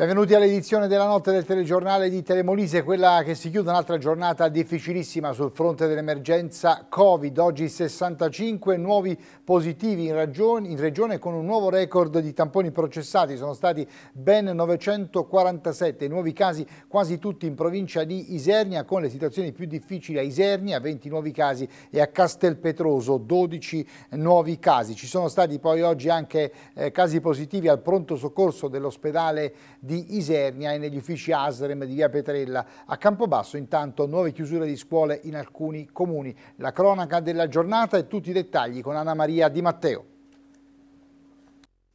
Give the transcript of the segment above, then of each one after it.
Benvenuti all'edizione della notte del telegiornale di Telemolise, quella che si chiude un'altra giornata difficilissima sul fronte dell'emergenza Covid. Oggi 65 nuovi positivi in, ragione, in, regione con un nuovo record di tamponi processati. Sono stati ben 947 nuovi casi, quasi tutti in provincia di Isernia, con le situazioni più difficili a Isernia, 20 nuovi casi, e a Castelpetroso 12 nuovi casi. Ci sono stati poi oggi anche eh, casi positivi al pronto soccorso dell'ospedale di di Isernia e negli uffici ASREM di Via Petrella. A Campobasso intanto nuove chiusure di scuole in alcuni comuni. La cronaca della giornata e tutti i dettagli con Anna Maria Di Matteo.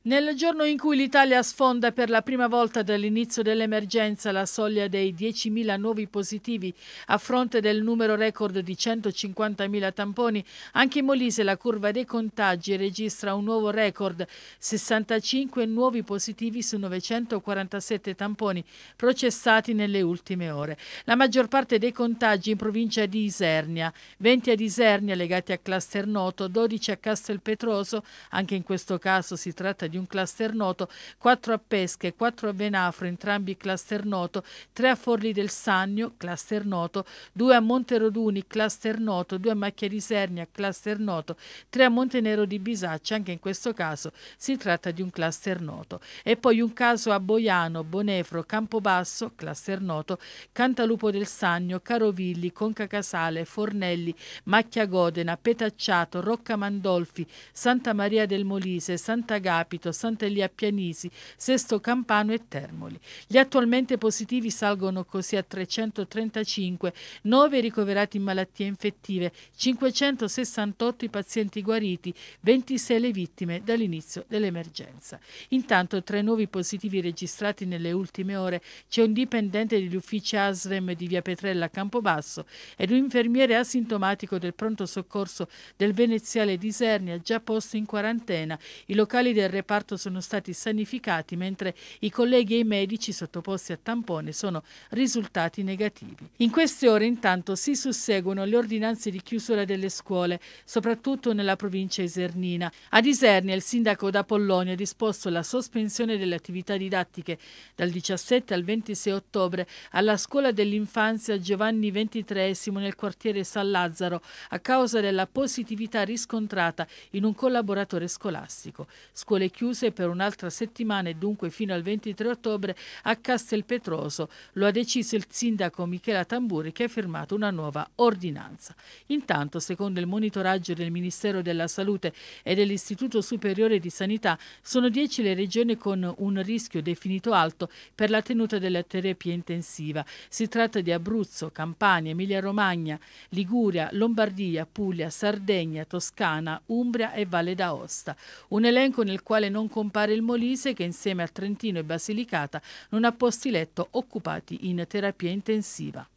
Nel giorno in cui l'Italia sfonda per la prima volta dall'inizio dell'emergenza la soglia dei 10.000 nuovi positivi a fronte del numero record di 150.000 tamponi, anche in Molise la curva dei contagi registra un nuovo record, 65 nuovi positivi su 947 tamponi processati nelle ultime ore. La maggior parte dei contagi in provincia di Isernia, 20 ad Isernia legati a Cluster Noto, 12 a Castelpetroso, anche in questo caso si tratta di di un cluster noto, 4 a Pesca e 4 a Venafro, entrambi cluster noto, 3 a Forli del Sannio, cluster noto, 2 a Monteroduni, cluster noto, 2 a Macchia di Sernia, cluster noto, 3 a Montenero di Bisaccia, anche in questo caso si tratta di un cluster noto. E poi un caso a Boiano, Bonefro, Campobasso, cluster noto, Cantalupo del Sannio, Carovilli, Conca Casale, Fornelli, Macchia Godena, Petacciato, Rocca Mandolfi, Santa Maria del Molise, Sant'Agapito, Grosseto, Sant'Elia Pianisi, Sesto Campano e Termoli. Gli attualmente positivi salgono così a 335, 9 ricoverati in malattie infettive, 568 i pazienti guariti, 26 le vittime dall'inizio dell'emergenza. Intanto tra i nuovi positivi registrati nelle ultime ore c'è un dipendente degli uffici ASREM di Via Petrella a Campobasso ed un infermiere asintomatico del pronto soccorso del veneziale di Sernia già posto in quarantena. I locali del reparto reparto sono stati sanificati, mentre i colleghi e i medici sottoposti a tampone sono risultati negativi. In queste ore intanto si susseguono le ordinanze di chiusura delle scuole, soprattutto nella provincia esernina. Ad Isernia il sindaco da Pollonio ha disposto la sospensione delle attività didattiche dal 17 al 26 ottobre alla scuola dell'infanzia Giovanni XXIII nel quartiere San Lazzaro a causa della positività riscontrata in un collaboratore scolastico. Scuole chiuse chiuse per un'altra settimana e dunque fino al 23 ottobre a Castelpetroso. Lo ha deciso il sindaco Michela Tamburi che ha firmato una nuova ordinanza. Intanto, secondo il monitoraggio del Ministero della Salute e dell'Istituto Superiore di Sanità, sono 10 le regioni con un rischio definito alto per la tenuta della terapia intensiva. Si tratta di Abruzzo, Campania, Emilia-Romagna, Liguria, Lombardia, Puglia, Sardegna, Toscana, Umbria e Valle d'Aosta. Un elenco nel quale quale non compare il Molise che insieme a Trentino e Basilicata non ha posti letto occupati in terapia intensiva.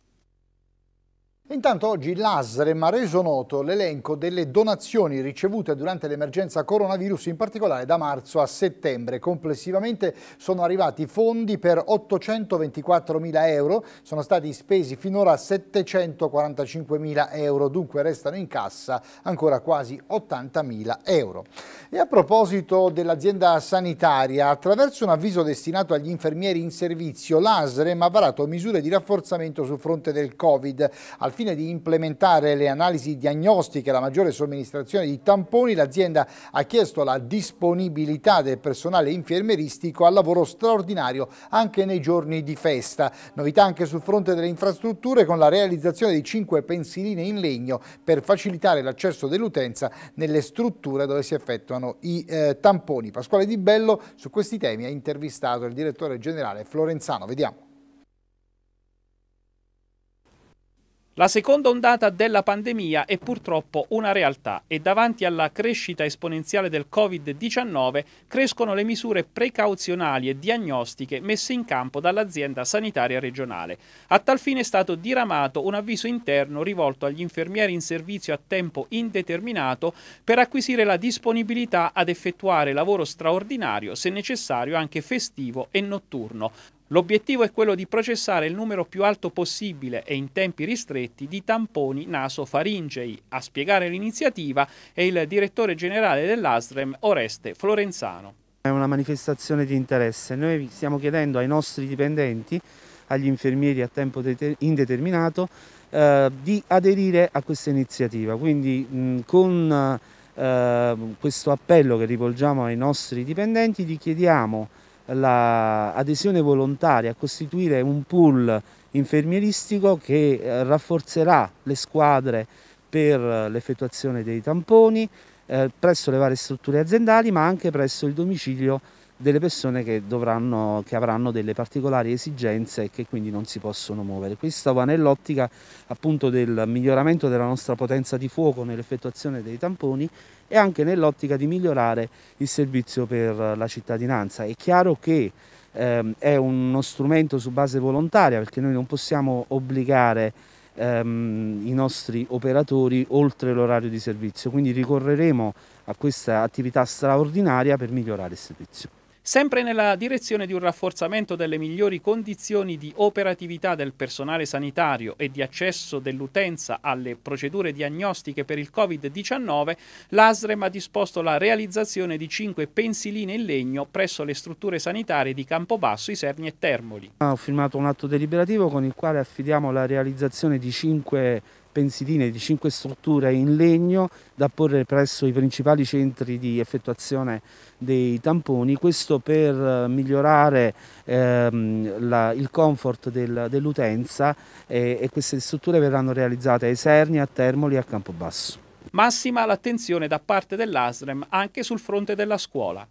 Intanto oggi l'ASREM ha reso noto l'elenco delle donazioni ricevute durante l'emergenza coronavirus, in particolare da marzo a settembre. Complessivamente sono arrivati fondi per 824 mila euro, sono stati spesi finora 745 mila euro, dunque restano in cassa ancora quasi 80 mila euro. E a proposito dell'azienda sanitaria, attraverso un avviso destinato agli infermieri in servizio, l'ASREM ha varato misure di rafforzamento sul fronte del Covid, al fine di implementare le analisi diagnostiche e la maggiore somministrazione di tamponi, l'azienda ha chiesto la disponibilità del personale infermeristico al lavoro straordinario anche nei giorni di festa. Novità anche sul fronte delle infrastrutture con la realizzazione di cinque pensiline in legno per facilitare l'accesso dell'utenza nelle strutture dove si effettuano i eh, tamponi. Pasquale Di Bello su questi temi ha intervistato il direttore generale Florenzano. Vediamo. La seconda ondata della pandemia è purtroppo una realtà e davanti alla crescita esponenziale del Covid-19 crescono le misure precauzionali e diagnostiche messe in campo dall'azienda sanitaria regionale. A tal fine è stato diramato un avviso interno rivolto agli infermieri in servizio a tempo indeterminato per acquisire la disponibilità ad effettuare lavoro straordinario, se necessario anche festivo e notturno. L'obiettivo è quello di processare il numero più alto possibile e in tempi ristretti di tamponi nasofaringei. A spiegare l'iniziativa è il direttore generale dell'ASREM Oreste Florenzano. È una manifestazione di interesse. Noi stiamo chiedendo ai nostri dipendenti, agli infermieri a tempo indeterminato, eh, di aderire a questa iniziativa. Quindi mh, con eh, questo appello che rivolgiamo ai nostri dipendenti gli chiediamo l'adesione la volontaria a costituire un pool infermieristico che eh, rafforzerà le squadre per eh, l'effettuazione dei tamponi eh, presso le varie strutture aziendali ma anche presso il domicilio delle persone che, dovranno, che avranno delle particolari esigenze e che quindi non si possono muovere. Questa va nell'ottica appunto del miglioramento della nostra potenza di fuoco nell'effettuazione dei tamponi e anche nell'ottica di migliorare il servizio per la cittadinanza. È chiaro che ehm, è uno strumento su base volontaria perché noi non possiamo obbligare ehm, i nostri operatori oltre l'orario di servizio, quindi ricorreremo a questa attività straordinaria per migliorare il servizio sempre nella direzione di un rafforzamento delle migliori condizioni di operatività del personale sanitario e di accesso dell'utenza alle procedure diagnostiche per il Covid-19, l'ASREM ha disposto la realizzazione di cinque pensiline in legno presso le strutture sanitarie di Campobasso, Iserni e Termoli. Ho firmato un atto deliberativo con il quale affidiamo la realizzazione di cinque pensiline di cinque strutture in legno da porre presso i principali centri di effettuazione dei tamponi, questo per eh, migliorare ehm, la, il comfort del, dell'utenza e, e queste strutture verranno realizzate a Eserni, a Termoli e a Campobasso. Massima l'attenzione da parte dell'ASREM anche sul fronte della scuola.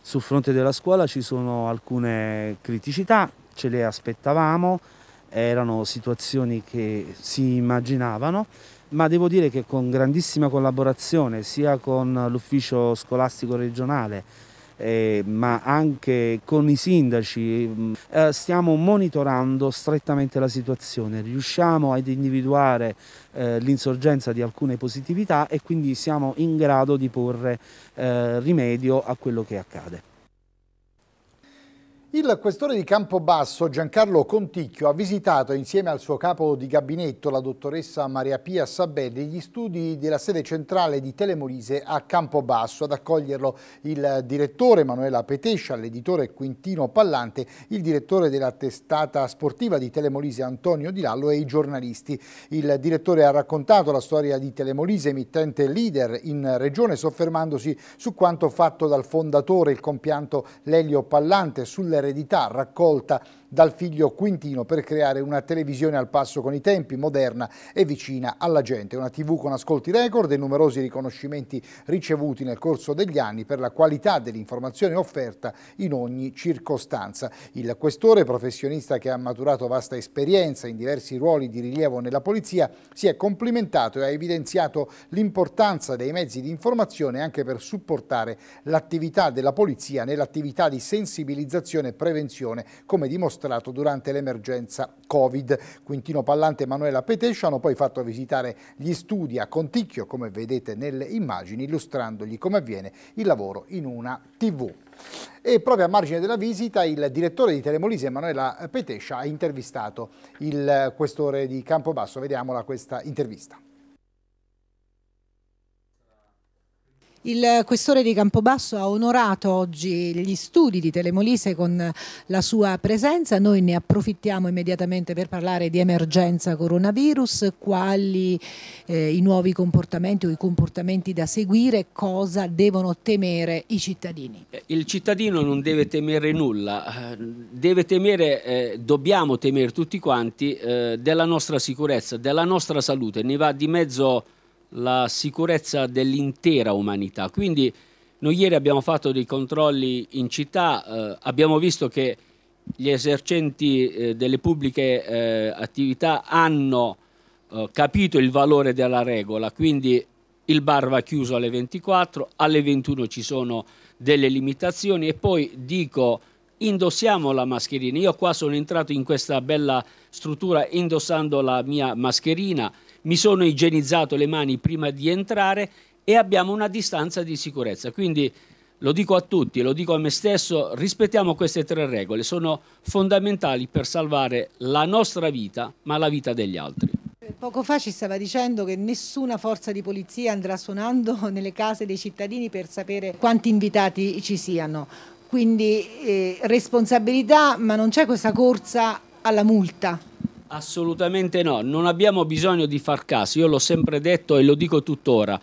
Sul fronte della scuola ci sono alcune criticità, ce le aspettavamo, erano situazioni che si immaginavano, ma devo dire che con grandissima collaborazione sia con l'ufficio scolastico regionale eh, ma anche con i sindaci mm, eh, stiamo monitorando strettamente la situazione, riusciamo ad individuare eh, l'insorgenza di alcune positività e quindi siamo in grado di porre eh, rimedio a quello che accade. Il questore di Campobasso Giancarlo Conticchio ha visitato insieme al suo capo di gabinetto, la dottoressa Maria Pia Sabelli, gli studi della sede centrale di Telemolise a Campobasso. Ad accoglierlo il direttore Manuela Petescia, l'editore Quintino Pallante, il direttore della testata sportiva di Telemolise Antonio Di Lallo e i giornalisti. Il direttore ha raccontato la storia di Telemolise, emittente leader in regione, soffermandosi su quanto fatto dal fondatore, il compianto Lelio Pallante, sulle l'eredità raccolta dal figlio Quintino per creare una televisione al passo con i tempi, moderna e vicina alla gente. Una tv con ascolti record e numerosi riconoscimenti ricevuti nel corso degli anni per la qualità dell'informazione offerta in ogni circostanza. Il questore, professionista che ha maturato vasta esperienza in diversi ruoli di rilievo nella polizia, si è complimentato e ha evidenziato l'importanza dei mezzi di informazione anche per supportare l'attività della polizia nell'attività di sensibilizzazione e prevenzione, come dimostrato mostrato durante l'emergenza Covid. Quintino Pallante e Manuela Petescia hanno poi fatto visitare gli studi a Conticchio, come vedete nelle immagini, illustrandogli come avviene il lavoro in una TV. E proprio a margine della visita il direttore di Telemolise Emanuela Petescia ha intervistato il questore di Campobasso. Vediamola questa intervista. Il questore di Campobasso ha onorato oggi gli studi di Telemolise con la sua presenza, noi ne approfittiamo immediatamente per parlare di emergenza coronavirus, quali eh, i nuovi comportamenti o i comportamenti da seguire, cosa devono temere i cittadini. Eh, il cittadino non deve temere nulla, eh, deve temere, eh, dobbiamo temere tutti quanti eh, della nostra sicurezza, della nostra salute, ne va di mezzo la sicurezza dell'intera umanità. Quindi noi ieri abbiamo fatto dei controlli in città, eh, abbiamo visto che gli esercenti eh, delle pubbliche eh, attività hanno eh, capito il valore della regola, quindi il bar va chiuso alle 24, alle 21 ci sono delle limitazioni e poi dico indossiamo la mascherina. Io qua sono entrato in questa bella struttura indossando la mia mascherina, mi sono igienizzato le mani prima di entrare e abbiamo una distanza di sicurezza. Quindi lo dico a tutti, lo dico a me stesso, rispettiamo queste tre regole, sono fondamentali per salvare la nostra vita, ma la vita degli altri. Poco fa ci stava dicendo che nessuna forza di polizia andrà suonando nelle case dei cittadini per sapere quanti invitati ci siano. Quindi eh, responsabilità, ma non c'è questa corsa alla multa. Assolutamente no, non abbiamo bisogno di far caso, io l'ho sempre detto e lo dico tuttora.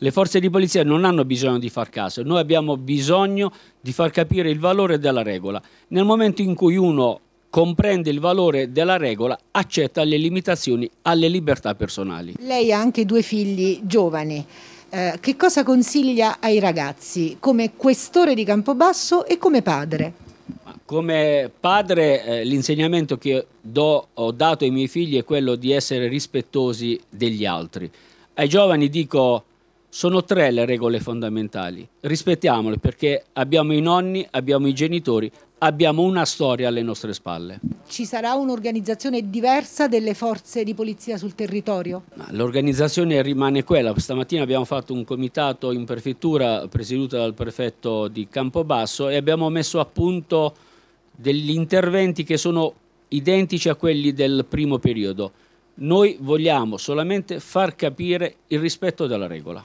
Le forze di polizia non hanno bisogno di far caso, noi abbiamo bisogno di far capire il valore della regola. Nel momento in cui uno comprende il valore della regola, accetta le limitazioni alle libertà personali. Lei ha anche due figli giovani. Eh, che cosa consiglia ai ragazzi come questore di Campobasso e come padre? come padre eh, l'insegnamento che do, ho dato ai miei figli è quello di essere rispettosi degli altri. Ai giovani dico sono tre le regole fondamentali, rispettiamole perché abbiamo i nonni, abbiamo i genitori, abbiamo una storia alle nostre spalle. Ci sarà un'organizzazione diversa delle forze di polizia sul territorio? L'organizzazione rimane quella, stamattina abbiamo fatto un comitato in prefettura presieduto dal prefetto di Campobasso e abbiamo messo a punto degli interventi che sono identici a quelli del primo periodo. Noi vogliamo solamente far capire il rispetto della regola.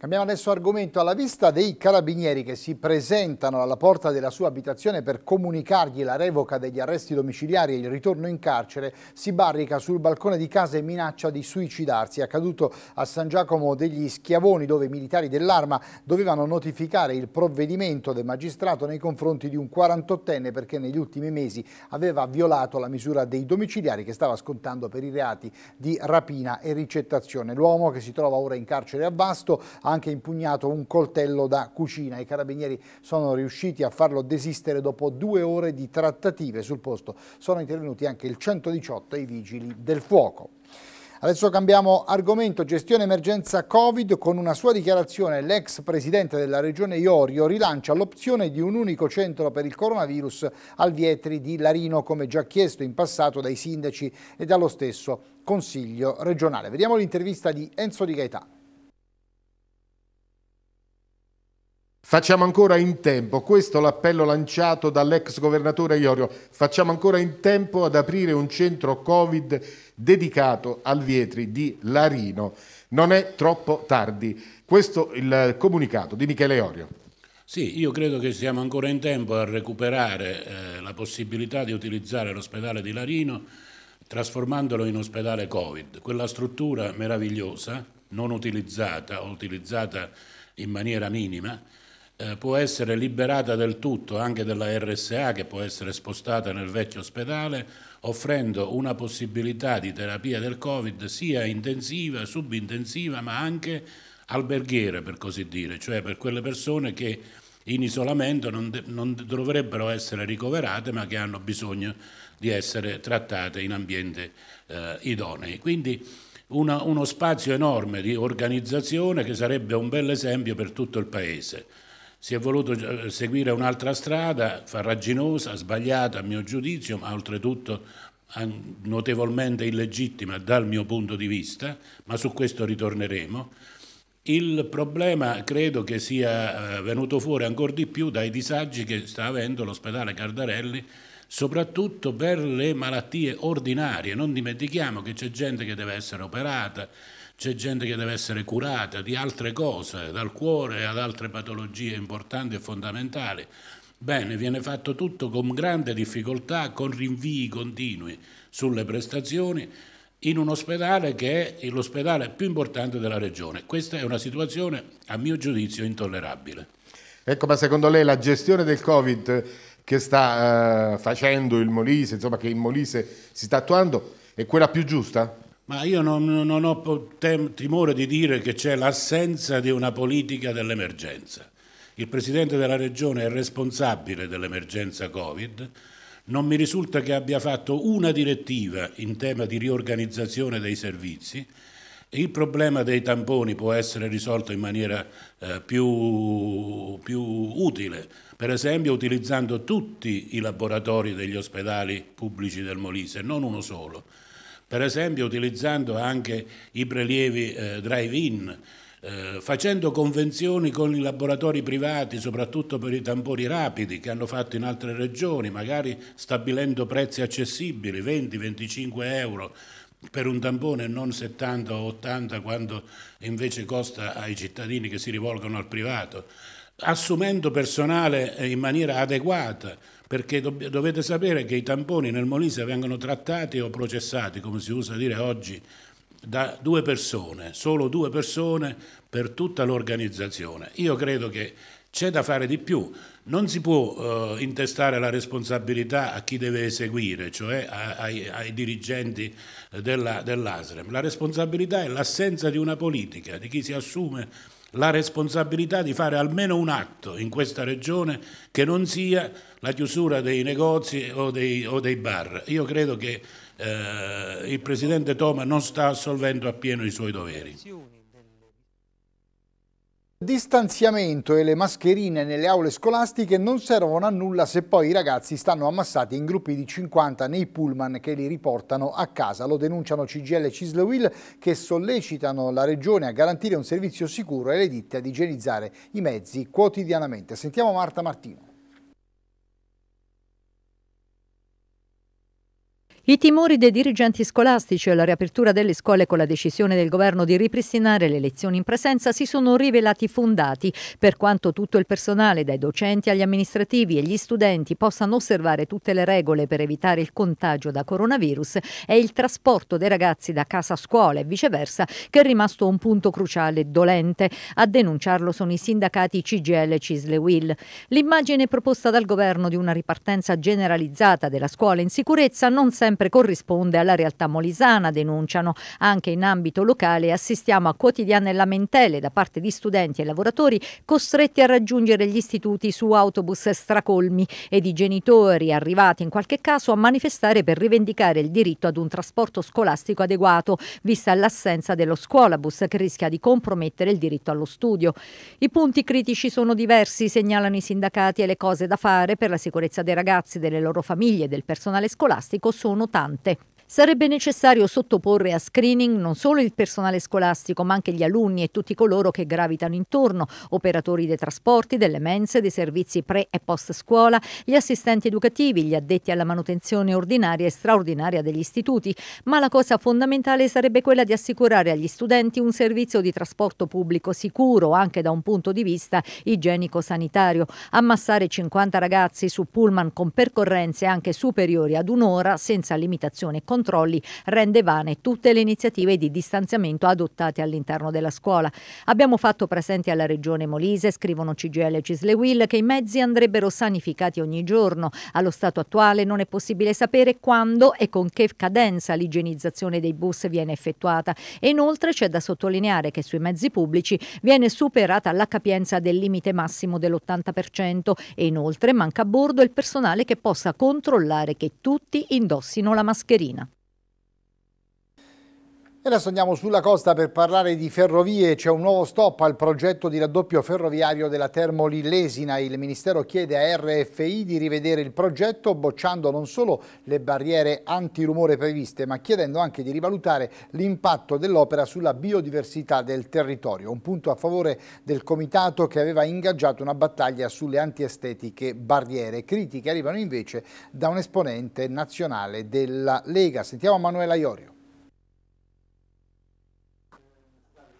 Cambiamo adesso argomento alla vista dei carabinieri che si presentano alla porta della sua abitazione per comunicargli la revoca degli arresti domiciliari e il ritorno in carcere, si barrica sul balcone di casa e minaccia di suicidarsi. È accaduto a San Giacomo degli Schiavoni dove i militari dell'arma dovevano notificare il provvedimento del magistrato nei confronti di un 48enne perché negli ultimi mesi aveva violato la misura dei domiciliari che stava scontando per i reati di rapina e ricettazione. L'uomo che si trova ora in carcere a Vasto anche impugnato un coltello da cucina. I carabinieri sono riusciti a farlo desistere dopo due ore di trattative sul posto. Sono intervenuti anche il 118 e i vigili del fuoco. Adesso cambiamo argomento, gestione emergenza Covid, con una sua dichiarazione l'ex presidente della regione Iorio rilancia l'opzione di un unico centro per il coronavirus al Vietri di Larino, come già chiesto in passato dai sindaci e dallo stesso Consiglio regionale. Vediamo l'intervista di Enzo Di Gaetano. Facciamo ancora in tempo, questo è l'appello lanciato dall'ex governatore Iorio, facciamo ancora in tempo ad aprire un centro Covid dedicato al Vietri di Larino. Non è troppo tardi. Questo è il comunicato di Michele Iorio. Sì, io credo che siamo ancora in tempo a recuperare eh, la possibilità di utilizzare l'ospedale di Larino trasformandolo in ospedale Covid. Quella struttura meravigliosa, non utilizzata o utilizzata in maniera minima, eh, può essere liberata del tutto anche dalla RSA che può essere spostata nel vecchio ospedale offrendo una possibilità di terapia del Covid sia intensiva, subintensiva ma anche alberghiere per così dire, cioè per quelle persone che in isolamento non, non, dovrebbero essere ricoverate ma che hanno bisogno di essere trattate in ambiente eh, idonei. Quindi una, uno spazio enorme di organizzazione che sarebbe un bel esempio per tutto il Paese. Si è voluto eh, seguire un'altra strada, farraginosa, sbagliata a mio giudizio, ma oltretutto eh, notevolmente illegittima dal mio punto di vista, ma su questo ritorneremo. Il problema credo che sia eh, venuto fuori ancora di più dai disagi che sta avendo l'ospedale Cardarelli soprattutto per le malattie ordinarie. Non dimentichiamo che c'è gente che deve essere operata, c'è gente che deve essere curata di altre cose, dal cuore ad altre patologie importanti e fondamentali. Bene, viene fatto tutto con grande difficoltà, con rinvii continui sulle prestazioni in un ospedale che è l'ospedale più importante della regione. Questa è una situazione, a mio giudizio, intollerabile. Ecco, ma secondo lei la gestione del Covid che sta eh, facendo il Molise, insomma che in Molise si sta attuando, è quella più giusta? Ma io non, non ho timore di dire che c'è l'assenza di una politica dell'emergenza. Il Presidente della Regione è responsabile dell'emergenza Covid, non mi risulta che abbia fatto una direttiva in tema di riorganizzazione dei servizi. Il problema dei tamponi può essere risolto in maniera eh, più, più utile per esempio utilizzando tutti i laboratori degli ospedali pubblici del Molise, non uno solo, per esempio utilizzando anche i prelievi eh, drive-in, eh, facendo convenzioni con i laboratori privati, soprattutto per i tamponi rapidi che hanno fatto in altre regioni, magari stabilendo prezzi accessibili, 20-25 euro per un tampone e non 70 o 80 quando invece costa ai cittadini che si rivolgono al privato assumendo personale eh, in maniera adeguata, perché dovete sapere che i tamponi nel Molise vengono trattati o processati, come si usa dire oggi, da due persone, solo due persone per tutta l'organizzazione. Io credo che c'è da fare di più, non si può eh, intestare la responsabilità a chi deve eseguire, cioè ai, ai dirigenti della, dell'ASREM. La responsabilità è l'assenza di una politica, di chi si assume la responsabilità di fare almeno un atto in questa regione che non sia la chiusura dei negozi o dei, o dei bar. Io credo che eh, il Presidente Toma non sta assolvendo appieno i suoi doveri. Distanziamento e le mascherine nelle aule scolastiche non servono a nulla se poi i ragazzi stanno ammassati in gruppi di 50 nei pullman che li riportano a casa. Lo denunciano CGL e Cislewil che sollecitano la Regione a garantire un servizio sicuro e le ditte ad igienizzare i mezzi quotidianamente. Sentiamo Marta Martino. I timori dei dirigenti scolastici e la riapertura delle scuole con la decisione del governo di ripristinare le lezioni in presenza si sono rivelati fondati, per quanto tutto il personale, dai docenti agli amministrativi e gli studenti, possano osservare tutte le regole per evitare il contagio da coronavirus è il trasporto dei ragazzi da casa a scuola e viceversa che è rimasto un punto cruciale e dolente. A denunciarlo sono i sindacati CGL e Cisle Will. L'immagine proposta dal governo di una ripartenza generalizzata della scuola in sicurezza non sembra sempre corrisponde alla realtà molisana, denunciano. Anche in ambito locale assistiamo a quotidiane lamentele da parte di studenti e lavoratori costretti a raggiungere gli istituti su autobus stracolmi e di genitori arrivati in qualche caso a manifestare per rivendicare il diritto ad un trasporto scolastico adeguato, vista l'assenza dello scuolabus che rischia di compromettere il diritto allo studio. I punti critici sono diversi, segnalano i sindacati e le cose da fare per la sicurezza dei ragazzi, delle loro famiglie e del personale scolastico sono sono tante. Sarebbe necessario sottoporre a screening non solo il personale scolastico, ma anche gli alunni e tutti coloro che gravitano intorno, operatori dei trasporti, delle mense, dei servizi pre e post scuola, gli assistenti educativi, gli addetti alla manutenzione ordinaria e straordinaria degli istituti, ma la cosa fondamentale sarebbe quella di assicurare agli studenti un servizio di trasporto pubblico sicuro anche da un punto di vista igienico-sanitario. Ammassare 50 ragazzi su pullman con percorrenze anche superiori ad un'ora senza limitazione contorno controlli rende vane tutte le iniziative di distanziamento adottate all'interno della scuola. Abbiamo fatto presenti alla regione Molise, scrivono CGL Cislewill, che i mezzi andrebbero sanificati ogni giorno. Allo stato attuale non è possibile sapere quando e con che cadenza l'igienizzazione dei bus viene effettuata e inoltre c'è da sottolineare che sui mezzi pubblici viene superata la capienza del limite massimo dell'80% e inoltre manca a bordo il personale che possa controllare che tutti indossino la mascherina. E adesso andiamo sulla costa per parlare di ferrovie. C'è un nuovo stop al progetto di raddoppio ferroviario della Termoli Lesina. Il Ministero chiede a RFI di rivedere il progetto bocciando non solo le barriere antirumore previste ma chiedendo anche di rivalutare l'impatto dell'opera sulla biodiversità del territorio. Un punto a favore del comitato che aveva ingaggiato una battaglia sulle antiestetiche barriere. Critiche arrivano invece da un esponente nazionale della Lega. Sentiamo Manuela Iorio.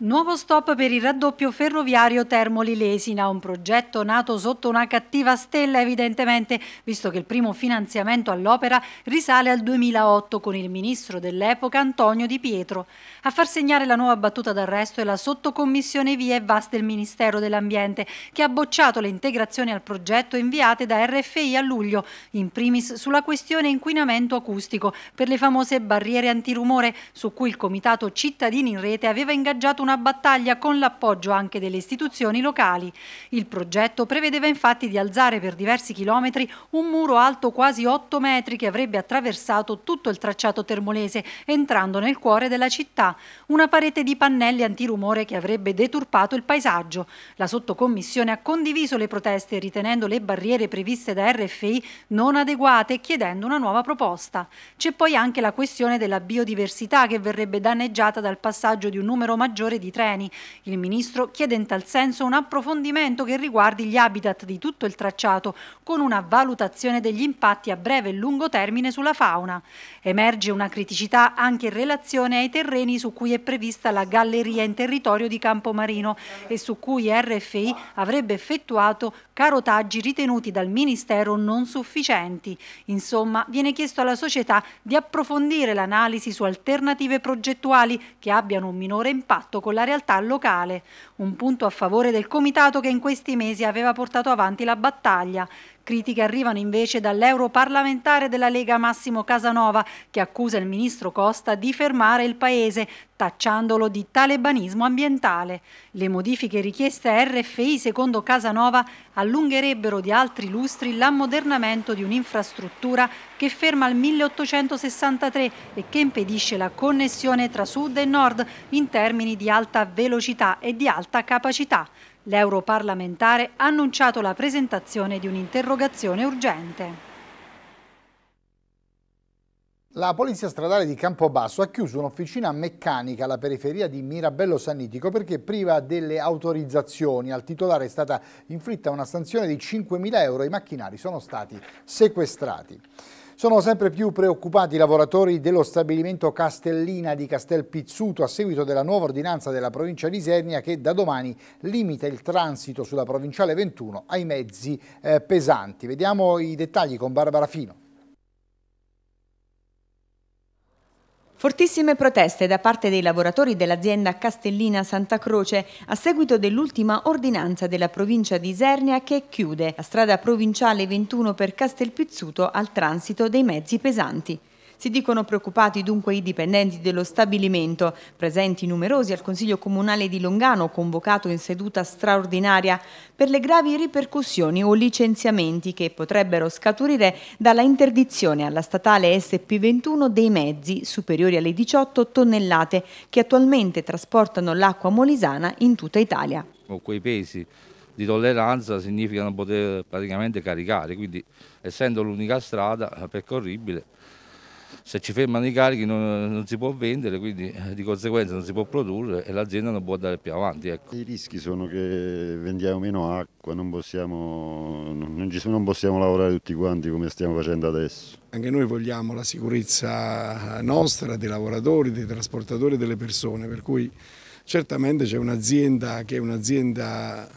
Nuovo stop per il raddoppio ferroviario Termoli-Lesina, un progetto nato sotto una cattiva stella evidentemente, visto che il primo finanziamento all'opera risale al 2008 con il ministro dell'epoca Antonio Di Pietro. A far segnare la nuova battuta d'arresto è la sottocommissione Via e Vas del Ministero dell'Ambiente, che ha bocciato le integrazioni al progetto inviate da RFI a luglio, in primis sulla questione inquinamento acustico per le famose barriere antirumore, su cui il Comitato Cittadini in Rete aveva ingaggiato una una battaglia con l'appoggio anche delle istituzioni locali. Il progetto prevedeva infatti di alzare per diversi chilometri un muro alto quasi 8 metri che avrebbe attraversato tutto il tracciato termolese, entrando nel cuore della città. Una parete di pannelli antirumore che avrebbe deturpato il paesaggio. La sottocommissione ha condiviso le proteste ritenendo le barriere previste da RFI non adeguate e chiedendo una nuova proposta. C'è poi anche la questione della biodiversità che verrebbe danneggiata dal passaggio di un numero maggiore di treni. Il ministro chiede in tal senso un approfondimento che riguardi gli habitat di tutto il tracciato, con una valutazione degli impatti a breve e lungo termine sulla fauna. Emerge una criticità anche in relazione ai terreni su cui è prevista la galleria in territorio di Campomarino e su cui RFI avrebbe effettuato carotaggi ritenuti dal Ministero non sufficienti. Insomma, viene chiesto alla società di approfondire l'analisi su alternative progettuali che abbiano un minore impatto con con la realtà locale, un punto a favore del comitato che in questi mesi aveva portato avanti la battaglia, Critiche arrivano invece dall'europarlamentare della Lega Massimo Casanova che accusa il ministro Costa di fermare il paese tacciandolo di talebanismo ambientale. Le modifiche richieste a RFI secondo Casanova allungherebbero di altri lustri l'ammodernamento di un'infrastruttura che ferma al 1863 e che impedisce la connessione tra sud e nord in termini di alta velocità e di alta capacità. L'europarlamentare ha annunciato la presentazione di un'interrogazione urgente. La Polizia Stradale di Campobasso ha chiuso un'officina meccanica alla periferia di Mirabello Sannitico perché priva delle autorizzazioni. Al titolare è stata inflitta una sanzione di 5.000 euro e i macchinari sono stati sequestrati. Sono sempre più preoccupati i lavoratori dello stabilimento Castellina di Castel Pizzuto a seguito della nuova ordinanza della provincia di Isernia che da domani limita il transito sulla provinciale 21 ai mezzi eh, pesanti. Vediamo i dettagli con Barbara Fino. Fortissime proteste da parte dei lavoratori dell'azienda Castellina Santa Croce a seguito dell'ultima ordinanza della provincia di Isernia che chiude la strada provinciale 21 per Castelpizzuto al transito dei mezzi pesanti. Si dicono preoccupati dunque i dipendenti dello stabilimento, presenti numerosi al Consiglio Comunale di Longano, convocato in seduta straordinaria, per le gravi ripercussioni o licenziamenti che potrebbero scaturire dalla interdizione alla statale SP21 dei mezzi superiori alle 18 tonnellate che attualmente trasportano l'acqua molisana in tutta Italia. Con quei pesi di tolleranza significa non poter praticamente caricare, quindi essendo l'unica strada percorribile se ci fermano i carichi non, non, si può vendere, quindi eh, di conseguenza non si può produrre e l'azienda non può andare più avanti. Ecco. I rischi sono che vendiamo meno acqua, non possiamo, non, non possiamo lavorare tutti quanti come stiamo facendo adesso. Anche noi vogliamo la sicurezza nostra, dei lavoratori, dei trasportatori e delle persone, per cui certamente c'è un'azienda che è un'azienda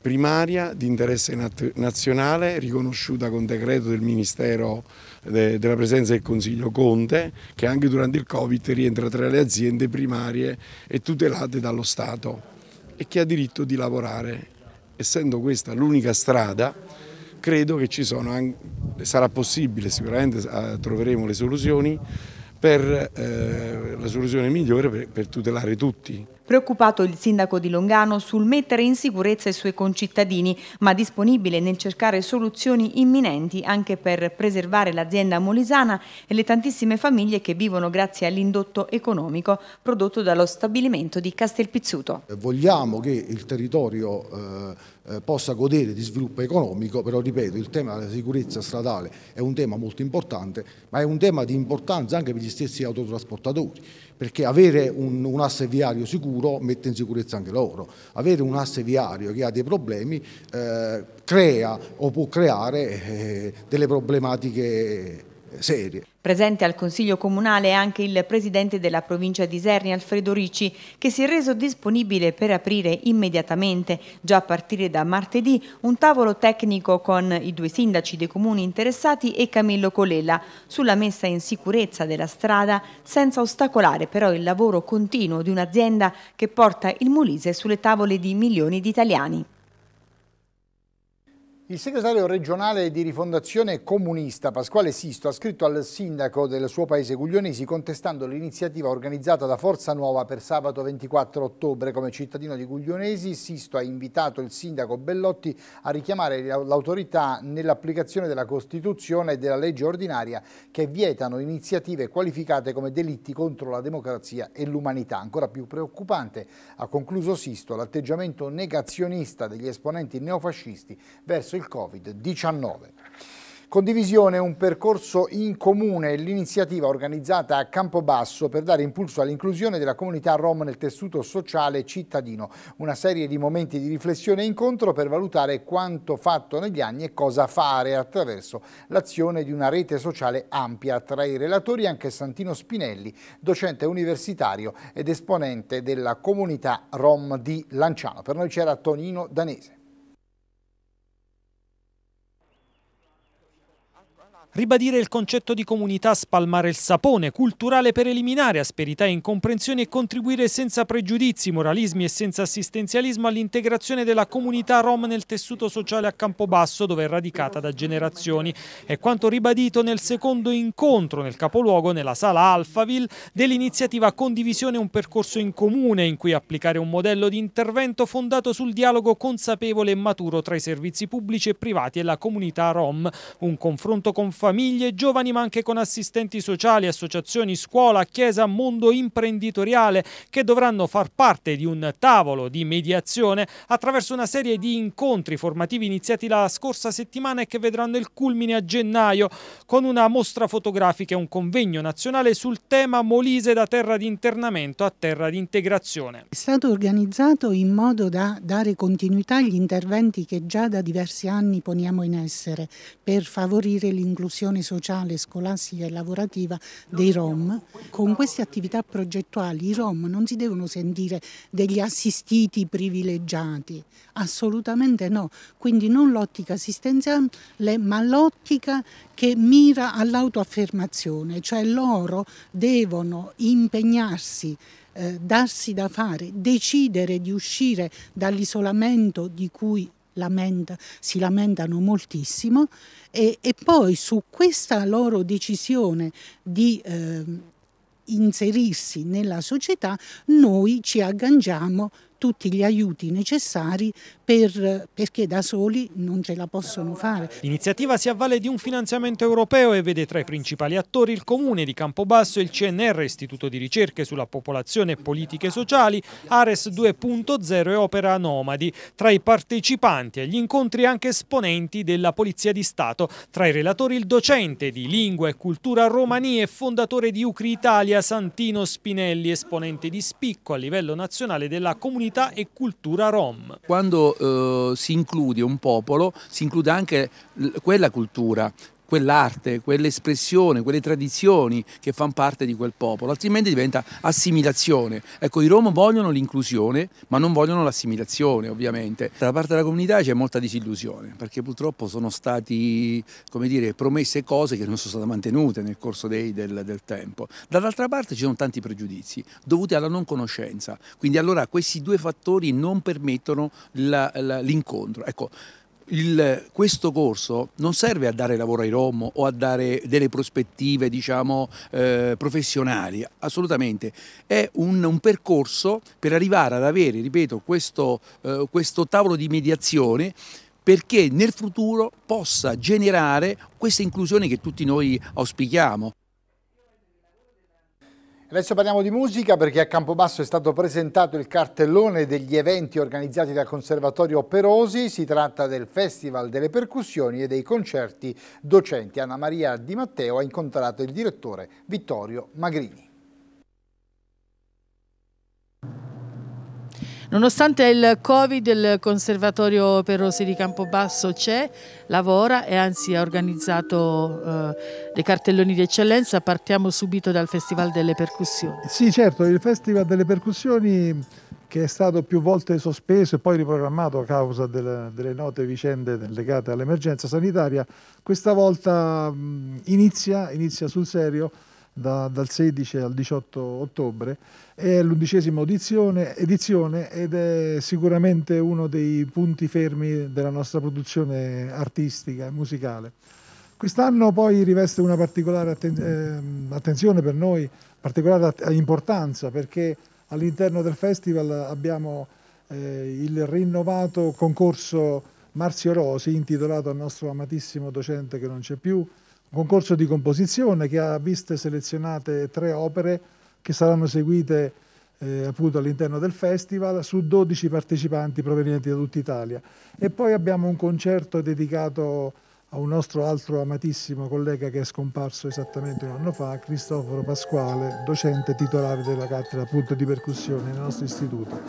primaria di interesse nazionale riconosciuta con decreto del Ministero della Presenza del Consiglio Conte che anche durante il Covid rientra tra le aziende primarie e tutelate dallo Stato e che ha diritto di lavorare. Essendo questa l'unica strada, credo che ci sono anche, sarà possibile, sicuramente ah, troveremo le soluzioni per eh, la soluzione migliore per, per tutelare tutti. Preoccupato il sindaco di Longano sul mettere in sicurezza i suoi concittadini, ma disponibile nel cercare soluzioni imminenti anche per preservare l'azienda molisana e le tantissime famiglie che vivono grazie all'indotto economico prodotto dallo stabilimento di Castelpizzuto. Vogliamo che il territorio eh, eh, possa godere di sviluppo economico, però ripeto, il tema della sicurezza stradale è un tema molto importante, ma è un tema di importanza anche per gli stessi autotrasportatori perché avere un, un, asse viario sicuro mette in sicurezza anche loro. Avere un asse viario che ha dei problemi eh, crea o può creare eh, delle problematiche serie. Presente al Consiglio Comunale è anche il Presidente della provincia di Isernia, Alfredo Ricci, che si è reso disponibile per aprire immediatamente, già a partire da martedì, un tavolo tecnico con i due sindaci dei comuni interessati e Camillo Colella sulla messa in sicurezza della strada senza ostacolare però il lavoro continuo di un'azienda che porta il Molise sulle tavole di milioni di italiani. Il segretario regionale di rifondazione comunista Pasquale Sisto ha scritto al sindaco del suo paese Guglionesi contestando l'iniziativa organizzata da Forza Nuova per sabato 24 ottobre. Come cittadino di Guglionesi Sisto ha invitato il sindaco Bellotti a richiamare l'autorità nell'applicazione della Costituzione e della legge ordinaria che vietano iniziative qualificate come delitti contro la democrazia e l'umanità. Ancora più preoccupante, ha concluso Sisto, l'atteggiamento negazionista degli esponenti neofascisti verso il il Covid-19. Condivisione un percorso in comune, l'iniziativa organizzata a Campobasso per dare impulso all'inclusione della comunità rom nel tessuto sociale cittadino. Una serie di momenti di riflessione e incontro per valutare quanto fatto negli anni e cosa fare attraverso l'azione di una rete sociale ampia. Tra i relatori anche Santino Spinelli, docente universitario ed esponente della comunità rom di Lanciano. Per noi c'era Tonino Danese. Ribadire il concetto di comunità, spalmare il sapone culturale per eliminare asperità e incomprensioni e contribuire senza pregiudizi, moralismi e senza assistenzialismo all'integrazione della comunità rom nel tessuto sociale a Campobasso dove è radicata da generazioni. È quanto ribadito nel secondo incontro nel capoluogo nella sala Alphaville dell'iniziativa Condivisione un percorso in comune in cui applicare un modello di intervento fondato sul dialogo consapevole e maturo tra i servizi pubblici e privati e la comunità rom, un confronto con famiglie famiglie, giovani ma anche con assistenti sociali, associazioni, scuola, chiesa, mondo imprenditoriale che dovranno far parte di un tavolo di mediazione attraverso una serie di incontri formativi iniziati la scorsa settimana e che vedranno il culmine a gennaio con una mostra fotografica e un convegno nazionale sul tema Molise da terra di internamento a terra di integrazione. È stato organizzato in modo da dare continuità agli interventi che già da diversi anni poniamo in essere per favorire l'inclusione inclusione sociale, scolastica e lavorativa dei Rom. Con queste attività progettuali i Rom non si devono sentire degli assistiti privilegiati, assolutamente no, quindi non l'ottica assistenziale ma l'ottica che mira all'autoaffermazione, cioè loro devono impegnarsi eh, darsi da fare, decidere di uscire dall'isolamento di cui lamenta, si lamentano moltissimo e, e, poi su questa loro decisione di eh, inserirsi nella società noi ci agganciamo tutti gli aiuti necessari per, perché da soli non ce la possono fare. L'iniziativa si avvale di un finanziamento europeo e vede tra i principali attori il Comune di Campobasso, il CNR, Istituto di Ricerche sulla Popolazione e Politiche Sociali, Ares 2.0 e Opera Nomadi. Tra i partecipanti agli incontri anche esponenti della Polizia di Stato, tra i relatori il docente di Lingua e Cultura Romani e fondatore di Ucri Italia Santino Spinelli, esponente di spicco a livello nazionale della comunità mentalità e cultura rom. Quando eh, si include un popolo si include anche quella cultura, quell'arte, quell'espressione, quelle tradizioni che fanno parte di quel popolo, altrimenti diventa assimilazione. Ecco, i Rom vogliono l'inclusione, ma non vogliono l'assimilazione, ovviamente. Da parte della comunità c'è molta disillusione, perché purtroppo sono stati, come dire, promesse cose che non sono state mantenute nel corso dei, del, del tempo. Dall'altra parte ci sono tanti pregiudizi dovuti alla non conoscenza, quindi allora questi due fattori non permettono l'incontro. Ecco, il, questo corso non serve a dare lavoro ai Rom o a dare delle prospettive diciamo, eh, professionali, assolutamente, è un, un, percorso per arrivare ad avere, ripeto, questo, eh, questo tavolo di mediazione perché nel futuro possa generare questa inclusione che tutti noi auspichiamo. Adesso parliamo di musica perché a Campobasso è stato presentato il cartellone degli eventi organizzati dal Conservatorio Perosi. Si tratta del Festival delle Percussioni e dei concerti docenti. Anna Maria Di Matteo ha incontrato il direttore Vittorio Magrini. Nonostante il Covid, il Conservatorio Perrosi di Campobasso c'è, lavora e anzi ha organizzato eh, dei cartelloni di eccellenza. Partiamo subito dal Festival delle Percussioni. Sì, certo, il Festival delle Percussioni che è stato più volte sospeso e poi riprogrammato a causa delle, delle note vicende legate all'emergenza sanitaria, questa volta mh, inizia, inizia sul serio da, dal 16 al 18 ottobre. È l'undicesima edizione ed è sicuramente uno dei punti fermi della nostra produzione artistica e musicale. Quest'anno poi riveste una particolare atten ehm, attenzione per noi, particolare at importanza perché all'interno del festival abbiamo eh, il rinnovato concorso Marzio Rosi intitolato al nostro amatissimo docente che non c'è più, un concorso di composizione che ha viste selezionate tre opere che saranno eseguite eh, appunto all'interno del festival su 12 partecipanti provenienti da tutta Italia. E poi abbiamo un concerto dedicato a un nostro altro amatissimo collega che è scomparso esattamente un anno fa, Cristoforo Pasquale, docente titolare della cattedra appunto di percussione nel nostro istituto.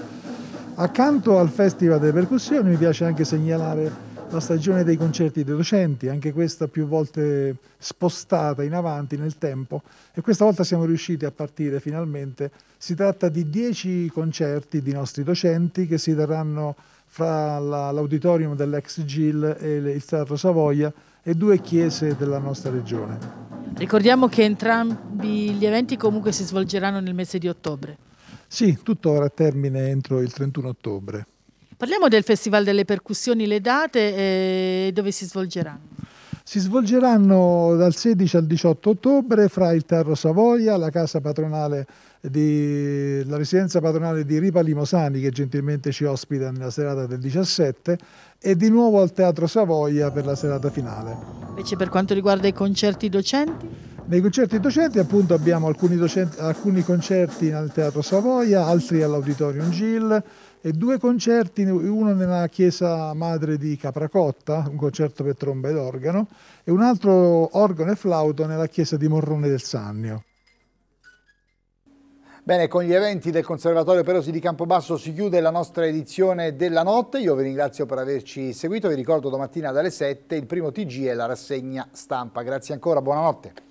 Accanto al Festival delle Percussioni mi piace anche segnalare la stagione dei concerti dei docenti, anche questa più volte spostata in avanti nel tempo e questa volta siamo riusciti a partire finalmente. Si tratta di 10 concerti di nostri docenti che si terranno fra l'auditorium dell'ex GIL e il Teatro Savoia e due chiese della nostra regione. Ricordiamo che entrambi gli eventi comunque si svolgeranno nel mese di ottobre. Sì, tutto avrà termine entro il 31 ottobre. Parliamo del Festival delle Percussioni, le date e dove si svolgeranno. Si svolgeranno dal 16 al 18 ottobre fra il Terro Savoia, la casa patronale di, la residenza patronale di Ripa Limosani che gentilmente ci ospita nella serata del 17 e di nuovo al Teatro Savoia per la serata finale. Invece per quanto riguarda i concerti docenti? Nei concerti docenti appunto abbiamo alcuni, docenti, alcuni concerti al Teatro Savoia, altri all'Auditorium Gil, e due concerti, uno nella chiesa madre di Capracotta, un concerto per tromba ed organo, e un altro organo e flauto nella chiesa di Morrone del Sannio. Bene, con gli eventi del Conservatorio Perosi di Campobasso si chiude la nostra edizione della notte. Io vi ringrazio per averci seguito. Vi ricordo domattina dalle 7 il primo TG e la rassegna stampa. Grazie ancora, buonanotte.